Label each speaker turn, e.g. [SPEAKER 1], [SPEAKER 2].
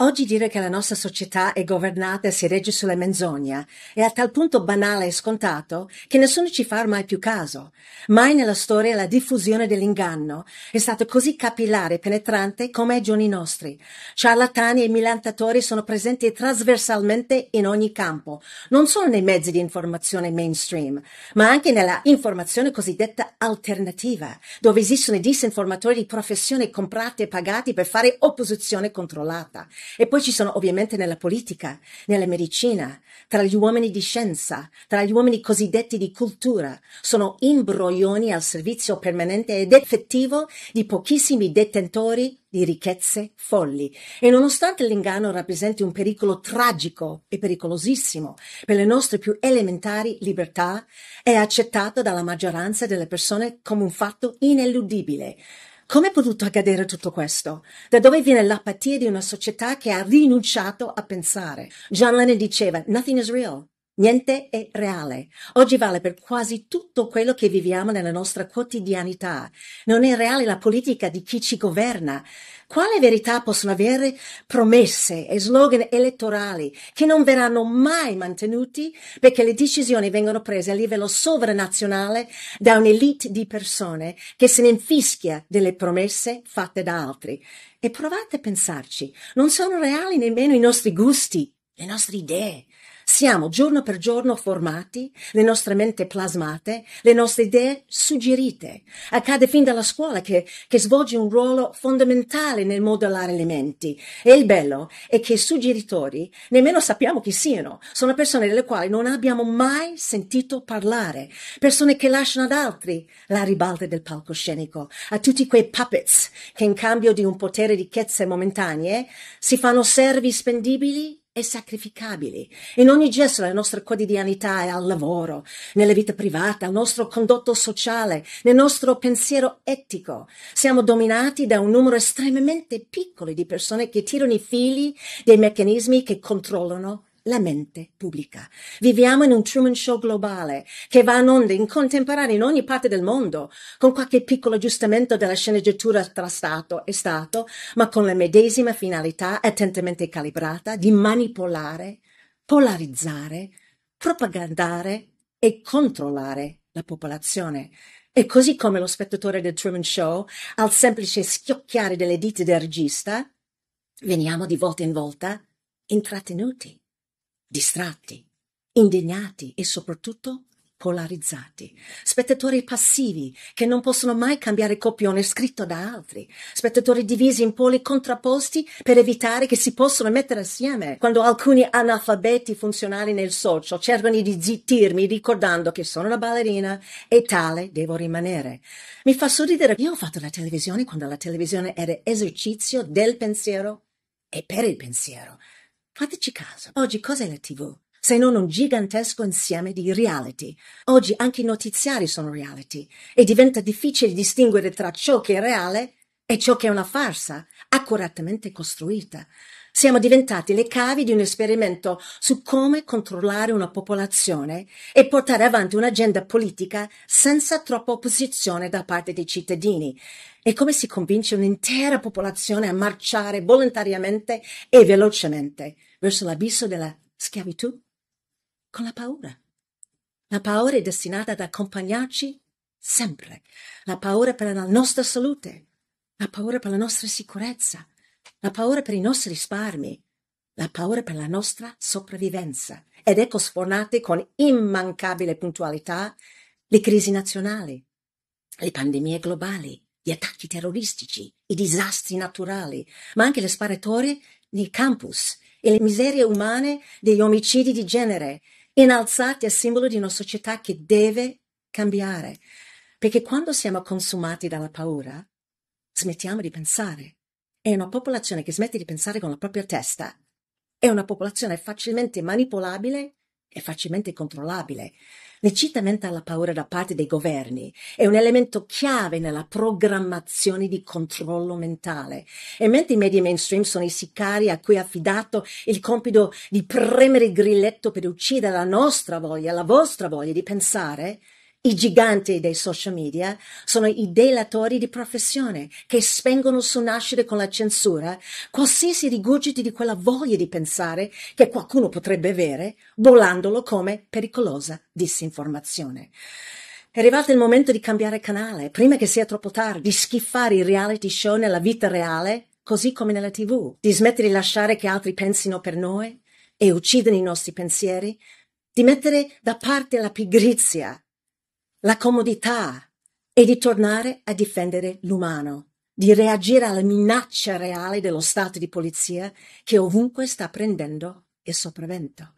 [SPEAKER 1] Oggi dire che la nostra società è governata e si regge sulla menzogna è a tal punto banale e scontato che nessuno ci fa mai più caso. Mai nella storia la diffusione dell'inganno è stata così capillare e penetrante come ai giorni nostri. Ciarlatani e milantatori sono presenti trasversalmente in ogni campo, non solo nei mezzi di informazione mainstream, ma anche nella informazione cosiddetta alternativa, dove esistono i disinformatori di professione comprati e pagati per fare opposizione controllata. E poi ci sono ovviamente nella politica, nella medicina, tra gli uomini di scienza, tra gli uomini cosiddetti di cultura. Sono imbroglioni al servizio permanente ed effettivo di pochissimi detentori di ricchezze folli. E nonostante l'inganno rappresenti un pericolo tragico e pericolosissimo per le nostre più elementari libertà, è accettato dalla maggioranza delle persone come un fatto ineludibile. Come è potuto accadere tutto questo? Da dove viene l'apatia di una società che ha rinunciato a pensare? John Lennon diceva: Nothing is real. Niente è reale. Oggi vale per quasi tutto quello che viviamo nella nostra quotidianità. Non è reale la politica di chi ci governa. Quale verità possono avere promesse e slogan elettorali che non verranno mai mantenuti perché le decisioni vengono prese a livello sovranazionale da un'elite di persone che se ne infischia delle promesse fatte da altri? E provate a pensarci, non sono reali nemmeno i nostri gusti, le nostre idee. Siamo giorno per giorno formati, le nostre mente plasmate, le nostre idee suggerite. Accade fin dalla scuola che, che svolge un ruolo fondamentale nel modellare le menti. E il bello è che i suggeritori nemmeno sappiamo chi siano. Sono persone delle quali non abbiamo mai sentito parlare. Persone che lasciano ad altri la ribalta del palcoscenico, a tutti quei puppets che in cambio di un potere di ricchezze momentanee si fanno servi spendibili e sacrificabili. In ogni gesto della nostra quotidianità e al lavoro, nella vita privata, al nostro condotto sociale, nel nostro pensiero etico, siamo dominati da un numero estremamente piccolo di persone che tirano i fili dei meccanismi che controllano la mente pubblica. Viviamo in un Truman Show globale che va in onda in contemporanea in ogni parte del mondo, con qualche piccolo aggiustamento della sceneggiatura tra Stato e Stato, ma con la medesima finalità attentamente calibrata di manipolare, polarizzare, propagandare e controllare la popolazione. E così come lo spettatore del Truman Show, al semplice schiocchiare delle dita del regista, veniamo di volta in volta intrattenuti distratti, indignati e soprattutto polarizzati, spettatori passivi che non possono mai cambiare copione scritto da altri, spettatori divisi in poli contrapposti per evitare che si possano mettere assieme, quando alcuni analfabeti funzionali nel socio cercano di zittirmi ricordando che sono una ballerina e tale devo rimanere. Mi fa sorridere, io ho fatto la televisione quando la televisione era esercizio del pensiero e per il pensiero. Fateci caso, oggi cos'è la TV? Se non un gigantesco insieme di reality. Oggi anche i notiziari sono reality e diventa difficile distinguere tra ciò che è reale e ciò che è una farsa, accuratamente costruita. Siamo diventati le cavi di un esperimento su come controllare una popolazione e portare avanti un'agenda politica senza troppa opposizione da parte dei cittadini. E come si convince un'intera popolazione a marciare volontariamente e velocemente? verso l'abisso della schiavitù? Con la paura. La paura è destinata ad accompagnarci sempre. La paura per la nostra salute, la paura per la nostra sicurezza, la paura per i nostri risparmi, la paura per la nostra sopravvivenza. Ed ecco sfornate con immancabile puntualità le crisi nazionali, le pandemie globali, gli attacchi terroristici, i disastri naturali, ma anche le sparatorie nei campus, e le miserie umane degli omicidi di genere, innalzati a simbolo di una società che deve cambiare. Perché quando siamo consumati dalla paura, smettiamo di pensare. E una popolazione che smette di pensare con la propria testa è una popolazione facilmente manipolabile e facilmente controllabile. L'incitamento alla paura da parte dei governi è un elemento chiave nella programmazione di controllo mentale. E mentre i media mainstream sono i sicari a cui è affidato il compito di premere il grilletto per uccidere la nostra voglia, la vostra voglia di pensare, i giganti dei social media sono i delatori di professione che spengono su nascere con la censura qualsiasi rigurgiti di quella voglia di pensare che qualcuno potrebbe avere, bollandolo come pericolosa disinformazione. È arrivato il momento di cambiare canale, prima che sia troppo tardi, di schiffare i reality show nella vita reale, così come nella TV, di smettere di lasciare che altri pensino per noi e uccidere i nostri pensieri, di mettere da parte la pigrizia la comodità e di tornare a difendere l'umano, di reagire alla minaccia reale dello Stato di polizia che ovunque sta prendendo il sopravvento.